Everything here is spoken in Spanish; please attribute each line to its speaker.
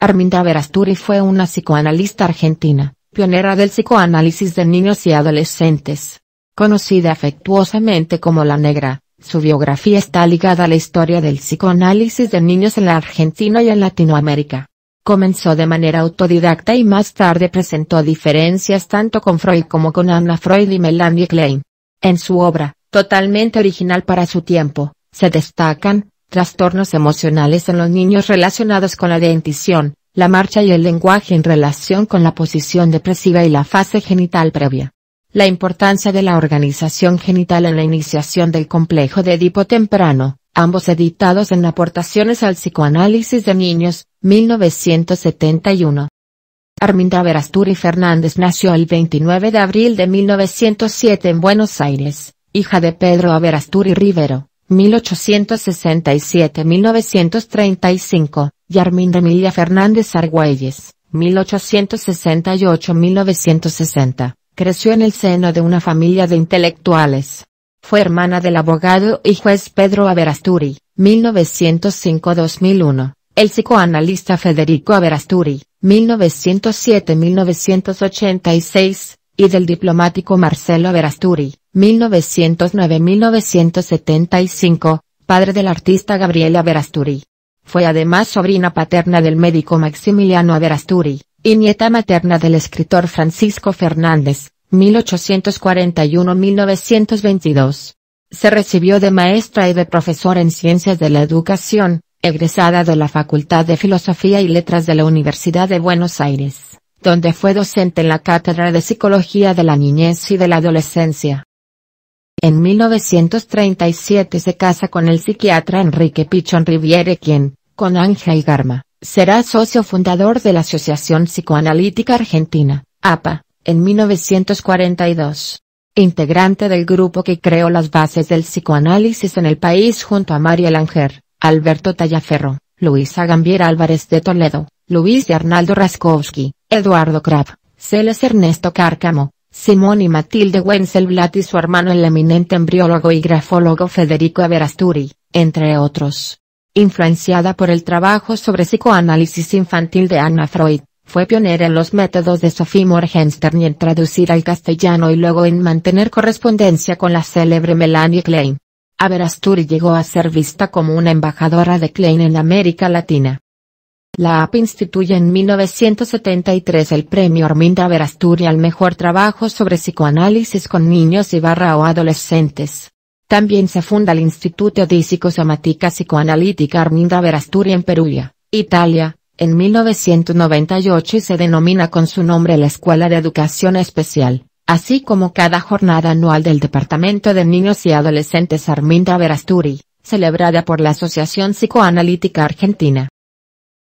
Speaker 1: Arminda Verasturi fue una psicoanalista argentina, pionera del psicoanálisis de niños y adolescentes. Conocida afectuosamente como La Negra, su biografía está ligada a la historia del psicoanálisis de niños en la Argentina y en Latinoamérica. Comenzó de manera autodidacta y más tarde presentó diferencias tanto con Freud como con Anna Freud y Melanie Klein. En su obra, totalmente original para su tiempo, se destacan, trastornos emocionales en los niños relacionados con la dentición, la marcha y el lenguaje en relación con la posición depresiva y la fase genital previa. La importancia de la organización genital en la iniciación del complejo de Edipo temprano, ambos editados en Aportaciones al Psicoanálisis de Niños, 1971. Arminda Verasturi Fernández nació el 29 de abril de 1907 en Buenos Aires, hija de Pedro Averasturi Rivero, 1867-1935, Yarmín Emilia Fernández Argüelles, 1868-1960, creció en el seno de una familia de intelectuales. Fue hermana del abogado y juez Pedro Averasturi, 1905-2001, el psicoanalista Federico Averasturi, 1907-1986, y del diplomático Marcelo Averasturi, 1909-1975, padre del artista Gabriela Verasturi. Fue además sobrina paterna del médico Maximiliano Verasturi, y nieta materna del escritor Francisco Fernández, 1841-1922. Se recibió de maestra y de profesor en Ciencias de la Educación, egresada de la Facultad de Filosofía y Letras de la Universidad de Buenos Aires, donde fue docente en la Cátedra de Psicología de la Niñez y de la Adolescencia. En 1937 se casa con el psiquiatra Enrique Pichon Riviere quien, con Ángel Garma, será socio fundador de la Asociación Psicoanalítica Argentina, APA, en 1942. Integrante del grupo que creó las bases del psicoanálisis en el país junto a María Langer, Alberto Tallaferro, Luisa Gambier Álvarez de Toledo, Luis de Arnaldo Raskowski, Eduardo Krav, Celes Ernesto Cárcamo, Simone y Matilde Wenzelblatt y su hermano el eminente embriólogo y grafólogo Federico Averasturi, entre otros. Influenciada por el trabajo sobre psicoanálisis infantil de Anna Freud, fue pionera en los métodos de Sophie Morgenstern y en traducir al castellano y luego en mantener correspondencia con la célebre Melanie Klein. Averasturi llegó a ser vista como una embajadora de Klein en América Latina. La AP instituye en 1973 el premio Arminda Verasturi al mejor trabajo sobre psicoanálisis con niños y barra o adolescentes. También se funda el Instituto de Psicosomática Psicoanalítica Arminda Verasturi en Perugia, Italia, en 1998 y se denomina con su nombre la Escuela de Educación Especial, así como cada jornada anual del Departamento de Niños y Adolescentes Arminda Verasturi, celebrada por la Asociación Psicoanalítica Argentina.